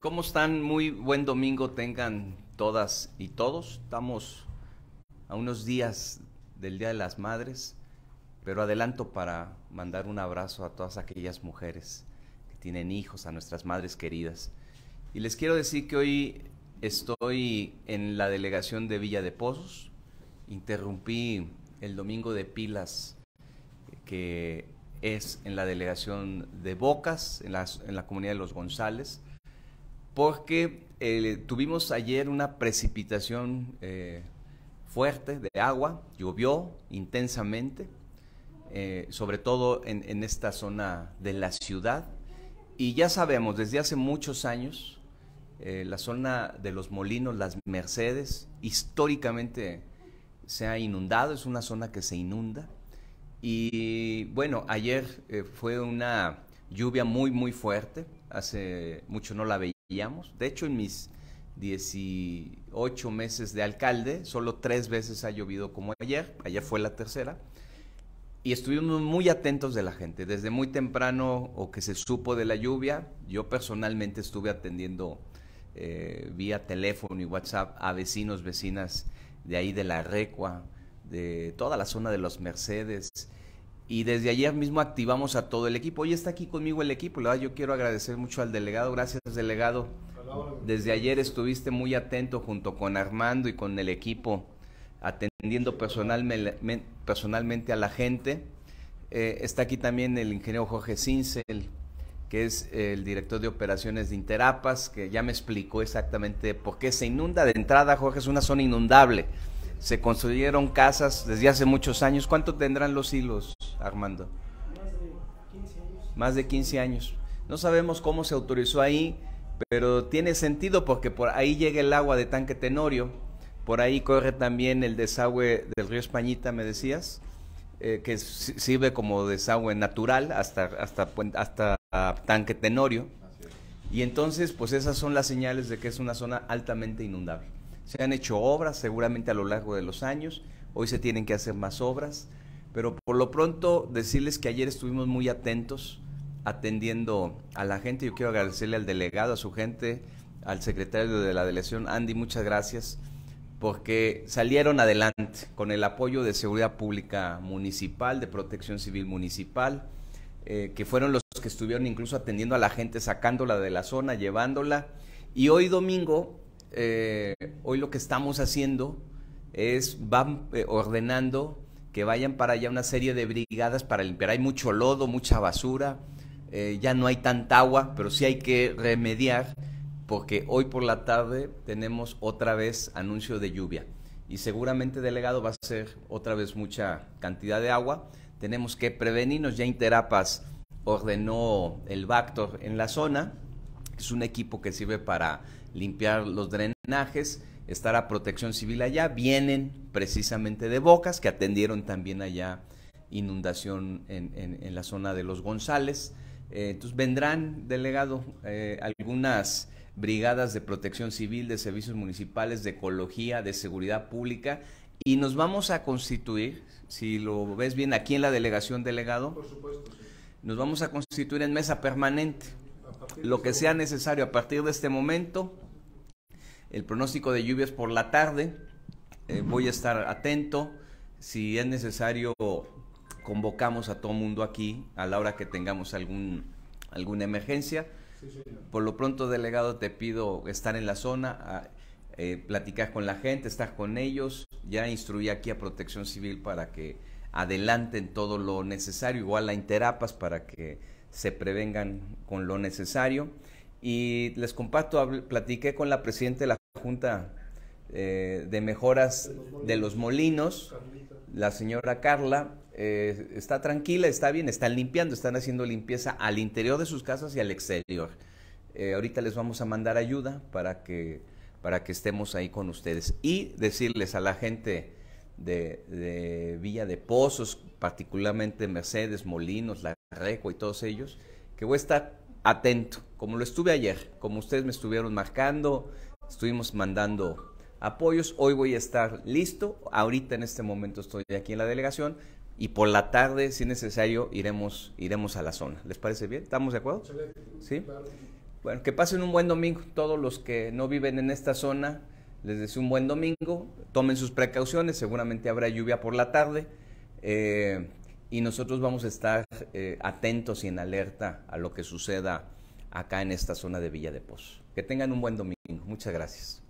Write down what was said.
¿Cómo están? Muy buen domingo tengan todas y todos. Estamos a unos días del Día de las Madres, pero adelanto para mandar un abrazo a todas aquellas mujeres que tienen hijos, a nuestras madres queridas. Y les quiero decir que hoy estoy en la delegación de Villa de Pozos. Interrumpí el domingo de pilas eh, que es en la delegación de Bocas, en la, comunidad de los González porque eh, tuvimos ayer una precipitación eh, fuerte de agua, llovió intensamente, eh, sobre todo en, esta zona de la ciudad. Y ya sabemos, desde hace muchos años, la zona de los molinos, las Mercedes, históricamente se ha inundado, es una zona que se inunda. Y bueno, ayer fue una lluvia muy, muy fuerte, hace mucho no la veía de hecho, en mis 18 meses de alcalde, solo tres veces ha llovido como ayer, ayer fue la tercera, y estuvimos muy atentos de la gente. Desde muy temprano o que se supo de la lluvia, yo personalmente estuve atendiendo eh, vía teléfono y WhatsApp a vecinos, vecinas de ahí de la Recua, de toda la zona de los Mercedes, y desde ayer mismo activamos a todo el equipo. Hoy está aquí conmigo el equipo, ¿verdad? yo quiero agradecer mucho al delegado, gracias delegado. Desde ayer estuviste muy atento junto con Armando y con el equipo, atendiendo personalmente, personalmente a la gente. Eh, está aquí también el ingeniero Jorge Cincel, que es el director de operaciones de Interapas, que ya me explicó exactamente por qué se inunda. De entrada, Jorge, es una zona inundable. Se construyeron casas desde hace muchos años. ¿Cuánto tendrán los hilos? Armando? Más de 15 años. No sabemos cómo se autorizó ahí, pero tiene sentido porque por ahí llega el agua de tanque Tenorio, por ahí corre también el desagüe del río Españita, me decías, eh, que sirve como desagüe natural hasta, hasta, hasta tanque Tenorio. Y entonces, pues esas son las señales de que es una zona altamente inundable. Se han hecho obras seguramente a lo largo de los años, hoy se tienen que hacer más obras. Pero por lo pronto decirles que ayer estuvimos muy atentos atendiendo a la gente. Yo quiero agradecerle al delegado, a su gente, al secretario de la delegación, Andy, muchas gracias, porque salieron adelante con el apoyo de Seguridad Pública Municipal, de Protección Civil Municipal, eh, que fueron los que estuvieron incluso atendiendo a la gente, sacándola de la zona, llevándola. Y hoy domingo, eh, hoy lo que estamos haciendo es van eh, ordenando que vayan para allá una serie de brigadas para limpiar. Hay mucho lodo, mucha basura, eh, ya no hay tanta agua, pero sí hay que remediar porque hoy por la tarde tenemos otra vez anuncio de lluvia y seguramente delegado va a ser otra vez mucha cantidad de agua. Tenemos que prevenirnos, ya Interapas ordenó el Bactor en la zona, es un equipo que sirve para limpiar los drenajes a Protección Civil allá, vienen precisamente de Bocas, que atendieron también allá inundación en, en, la zona de los González. Eh, entonces vendrán, delegado, eh, algunas brigadas de protección civil, de servicios municipales, de ecología, de seguridad pública, y nos vamos a constituir, si lo ves bien, aquí en la delegación delegado, nos vamos a constituir en mesa permanente, lo que este sea necesario a partir de este momento el pronóstico de lluvias por la tarde, eh, voy a estar atento. Si es necesario, convocamos a todo mundo aquí a la hora que tengamos algún, alguna emergencia. por lo pronto, delegado, te pido estar en la zona, eh, platicar con la gente, estar con ellos. Ya instruí aquí a Protección Civil para que adelanten todo lo necesario, igual a Interapas para que se prevengan con lo necesario. Y les comparto, platiqué con la presidenta de la Junta eh, de Mejoras de los Molinos. La señora Carla eh, está tranquila, está bien, están limpiando, están haciendo limpieza al interior de sus casas y al exterior. Eh, ahorita les vamos a mandar ayuda para que, para que estemos ahí con ustedes. Y decirles a la gente de, de Villa de Pozos, particularmente Mercedes, Molinos, La Reco y todos ellos, que voy a estar atento, como lo estuve ayer, como ustedes me estuvieron marcando, estuvimos mandando apoyos. Hoy voy a estar listo. Ahorita en este momento estoy aquí en la delegación y por la tarde, si necesario, iremos, iremos a la zona. ¿Les parece bien? ¿Estamos de acuerdo? Sí. Bueno, que pasen un buen domingo. Todos los que no viven en esta zona, les deseo un buen domingo. Tomen sus precauciones. Seguramente habrá lluvia por la tarde. Eh, y nosotros vamos a estar eh, atentos y en alerta a lo que suceda acá en esta zona de Villa de Pozo. Que tengan un buen domingo. Muchas gracias.